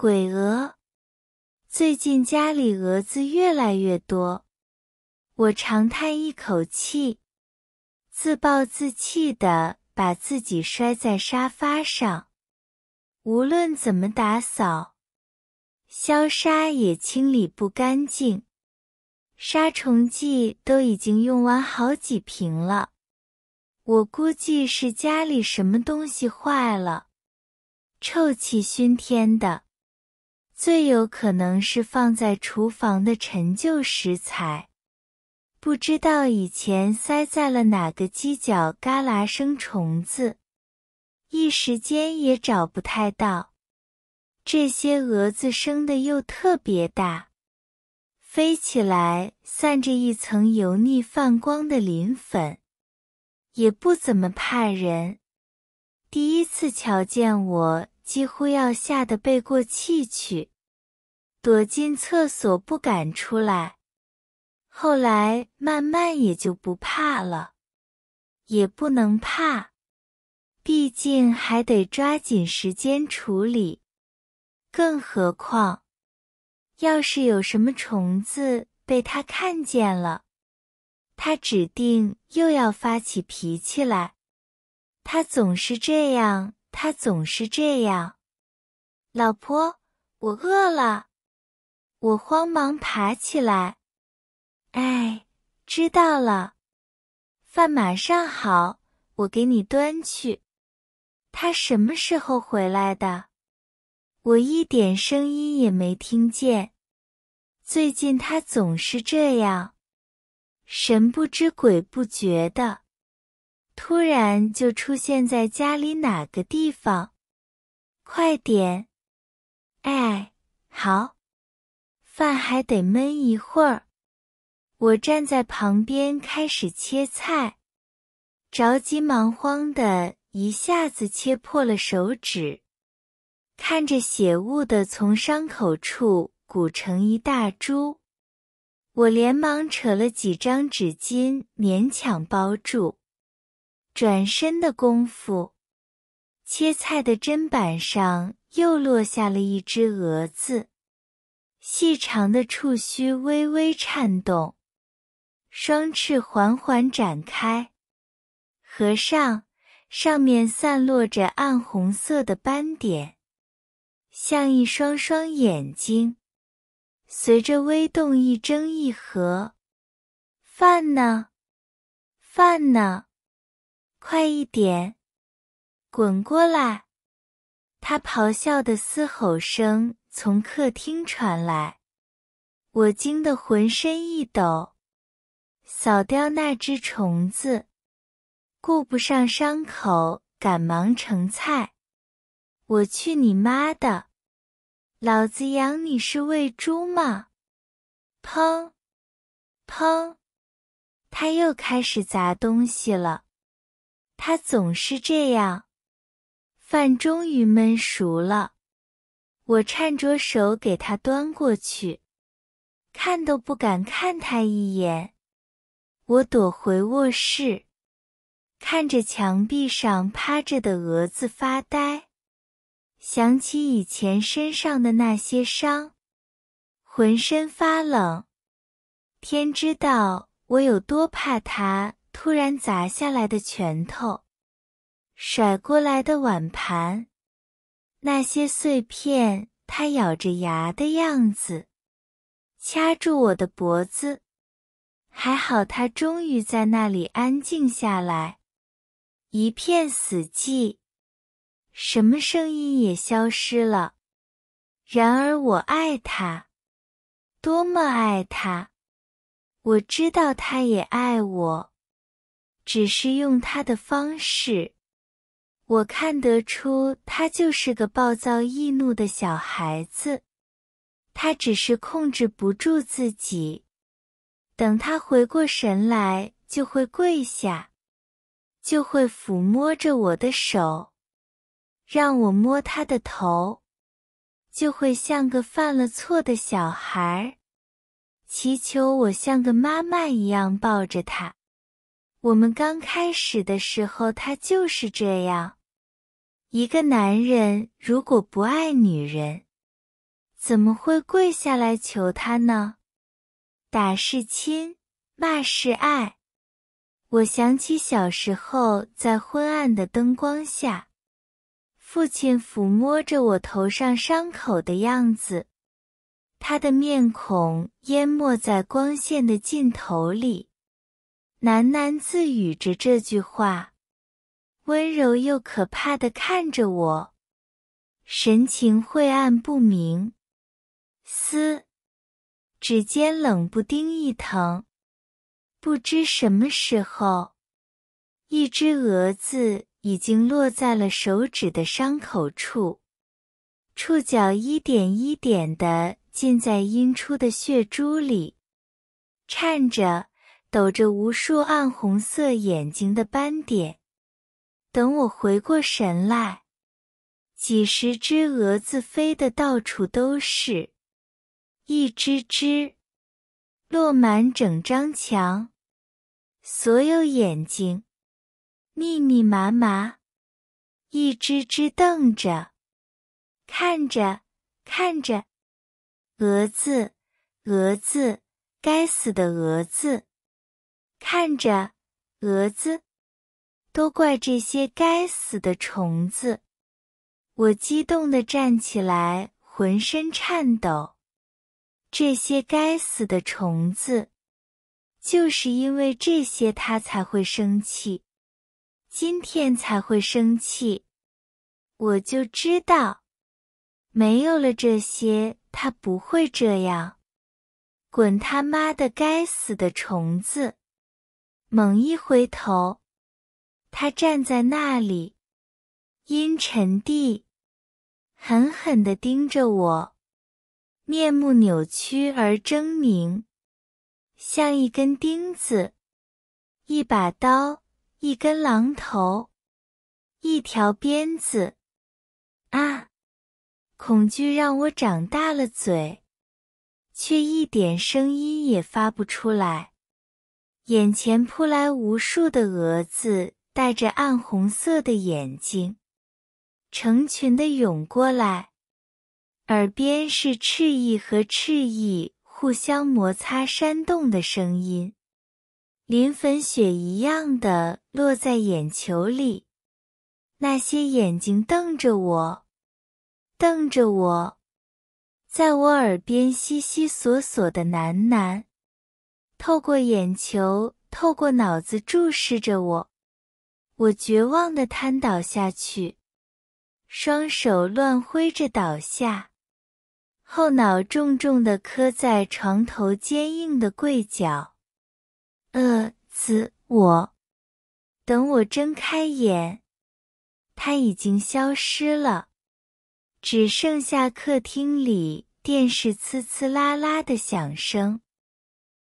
鬼蛾，最近家里蛾子越来越多。我长叹一口气，自暴自弃的把自己摔在沙发上。无论怎么打扫，消杀也清理不干净。杀虫剂都已经用完好几瓶了。我估计是家里什么东西坏了，臭气熏天的。最有可能是放在厨房的陈旧食材，不知道以前塞在了哪个犄角旮旯生虫子，一时间也找不太到。这些蛾子生的又特别大，飞起来散着一层油腻泛光的磷粉，也不怎么怕人。第一次瞧见，我几乎要吓得背过气去。躲进厕所不敢出来，后来慢慢也就不怕了，也不能怕，毕竟还得抓紧时间处理。更何况，要是有什么虫子被他看见了，他指定又要发起脾气来。他总是这样，他总是这样。老婆，我饿了。我慌忙爬起来。哎，知道了，饭马上好，我给你端去。他什么时候回来的？我一点声音也没听见。最近他总是这样，神不知鬼不觉的，突然就出现在家里哪个地方。快点！哎，好。饭还得焖一会儿，我站在旁边开始切菜，着急忙慌的，一下子切破了手指，看着血雾的从伤口处鼓成一大珠，我连忙扯了几张纸巾勉强包住。转身的功夫，切菜的砧板上又落下了一只蛾子。细长的触须微微颤动，双翅缓缓展开、合上，上面散落着暗红色的斑点，像一双双眼睛，随着微动一睁一合。饭呢？饭呢？快一点，滚过来！他咆哮的嘶吼声。从客厅传来，我惊得浑身一抖，扫掉那只虫子，顾不上伤口，赶忙盛菜。我去你妈的！老子养你是喂猪吗？砰砰，他又开始砸东西了。他总是这样。饭终于焖熟了。我颤着手给他端过去，看都不敢看他一眼。我躲回卧室，看着墙壁上趴着的蛾子发呆，想起以前身上的那些伤，浑身发冷。天知道我有多怕他突然砸下来的拳头，甩过来的碗盘。那些碎片，他咬着牙的样子，掐住我的脖子。还好，他终于在那里安静下来，一片死寂，什么声音也消失了。然而，我爱他，多么爱他！我知道他也爱我，只是用他的方式。我看得出，他就是个暴躁易怒的小孩子，他只是控制不住自己。等他回过神来，就会跪下，就会抚摸着我的手，让我摸他的头，就会像个犯了错的小孩，祈求我像个妈妈一样抱着他。我们刚开始的时候，他就是这样。一个男人如果不爱女人，怎么会跪下来求她呢？打是亲，骂是爱。我想起小时候在昏暗的灯光下，父亲抚摸着我头上伤口的样子，他的面孔淹没在光线的尽头里，喃喃自语着这句话。温柔又可怕的看着我，神情晦暗不明。嘶，指尖冷不丁一疼，不知什么时候，一只蛾子已经落在了手指的伤口处，触角一点一点的浸在阴出的血珠里，颤着、抖着无数暗红色眼睛的斑点。等我回过神来，几十只蛾子飞的到处都是，一只只落满整张墙，所有眼睛密密麻麻，一只只瞪着，看着，看着，蛾子，蛾子，该死的蛾子，看着，蛾子。都怪这些该死的虫子！我激动地站起来，浑身颤抖。这些该死的虫子，就是因为这些他才会生气，今天才会生气。我就知道，没有了这些，他不会这样。滚他妈的，该死的虫子！猛一回头。他站在那里，阴沉地、狠狠地盯着我，面目扭曲而狰狞，像一根钉子、一把刀、一根榔头、一条鞭子。啊！恐惧让我长大了嘴，却一点声音也发不出来。眼前扑来无数的蛾子。带着暗红色的眼睛，成群的涌过来，耳边是翅翼和翅翼互相摩擦扇动的声音，磷粉雪一样的落在眼球里。那些眼睛瞪着我，瞪着我，在我耳边悉悉索索的喃喃，透过眼球，透过脑子注视着我。我绝望地瘫倒下去，双手乱挥着倒下，后脑重重地磕在床头坚硬的柜角。呃，子我，等我睁开眼，他已经消失了，只剩下客厅里电视呲呲啦啦的响声。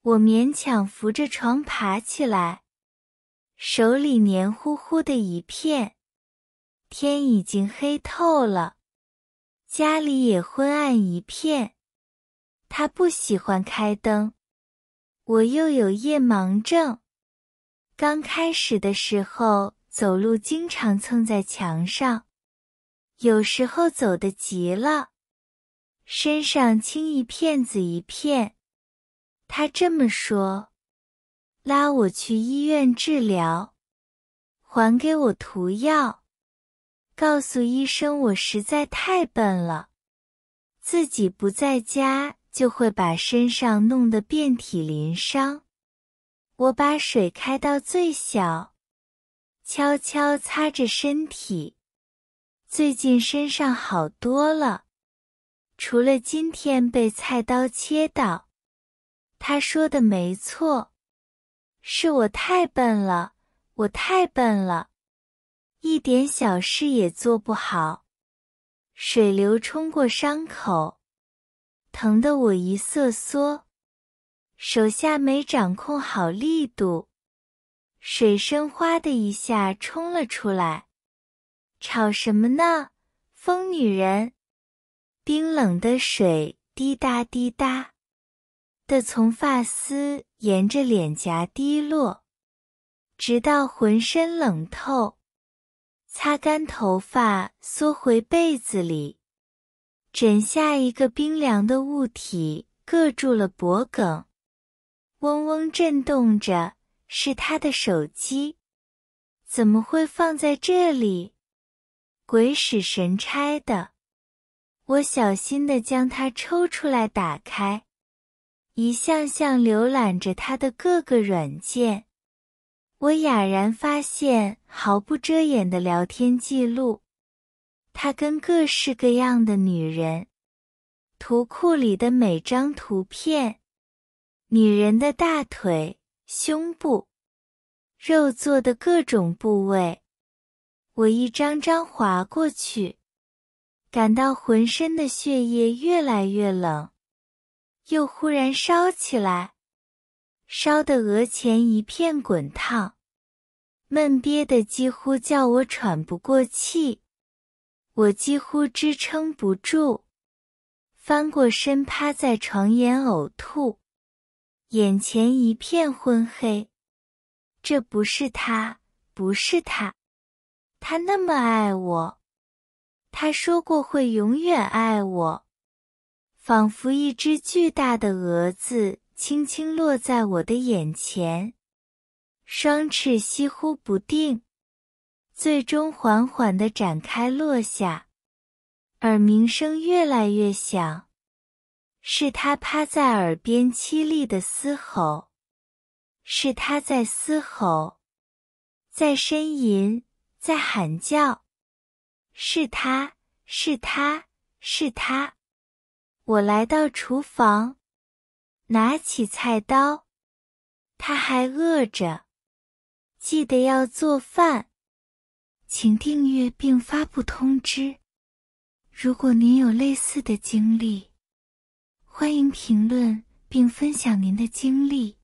我勉强扶着床爬起来。手里黏糊糊的一片，天已经黑透了，家里也昏暗一片。他不喜欢开灯，我又有夜盲症。刚开始的时候，走路经常蹭在墙上，有时候走得急了，身上青一片紫一片。他这么说。拉我去医院治疗，还给我涂药，告诉医生我实在太笨了，自己不在家就会把身上弄得遍体鳞伤。我把水开到最小，悄悄擦着身体。最近身上好多了，除了今天被菜刀切到。他说的没错。是我太笨了，我太笨了，一点小事也做不好。水流冲过伤口，疼得我一瑟缩，手下没掌控好力度，水声哗的一下冲了出来。吵什么呢，疯女人！冰冷的水滴答滴答。的从发丝沿着脸颊滴落，直到浑身冷透。擦干头发，缩回被子里，枕下一个冰凉的物体，硌住了脖梗。嗡嗡震动着，是他的手机。怎么会放在这里？鬼使神差的，我小心的将它抽出来，打开。一项项浏览着他的各个软件，我哑然发现毫不遮掩的聊天记录，他跟各式各样的女人。图库里的每张图片，女人的大腿、胸部、肉做的各种部位，我一张张划过去，感到浑身的血液越来越冷。又忽然烧起来，烧得额前一片滚烫，闷憋的几乎叫我喘不过气，我几乎支撑不住，翻过身趴在床沿呕吐，眼前一片昏黑。这不是他，不是他，他那么爱我，他说过会永远爱我。仿佛一只巨大的蛾子轻轻落在我的眼前，双翅忽忽不定，最终缓缓地展开落下。耳鸣声越来越响，是它趴在耳边凄厉的嘶吼，是它在嘶吼，在呻吟，在喊叫，是它，是它，是它。我来到厨房，拿起菜刀。他还饿着，记得要做饭。请订阅并发布通知。如果您有类似的经历，欢迎评论并分享您的经历。